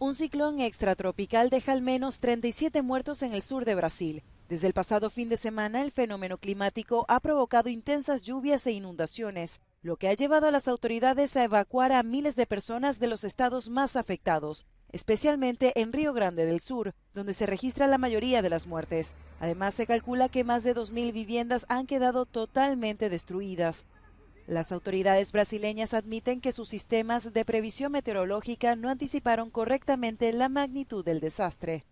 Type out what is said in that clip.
Un ciclón extratropical deja al menos 37 muertos en el sur de Brasil. Desde el pasado fin de semana, el fenómeno climático ha provocado intensas lluvias e inundaciones, lo que ha llevado a las autoridades a evacuar a miles de personas de los estados más afectados, especialmente en Río Grande del Sur, donde se registra la mayoría de las muertes. Además, se calcula que más de 2.000 viviendas han quedado totalmente destruidas. Las autoridades brasileñas admiten que sus sistemas de previsión meteorológica no anticiparon correctamente la magnitud del desastre.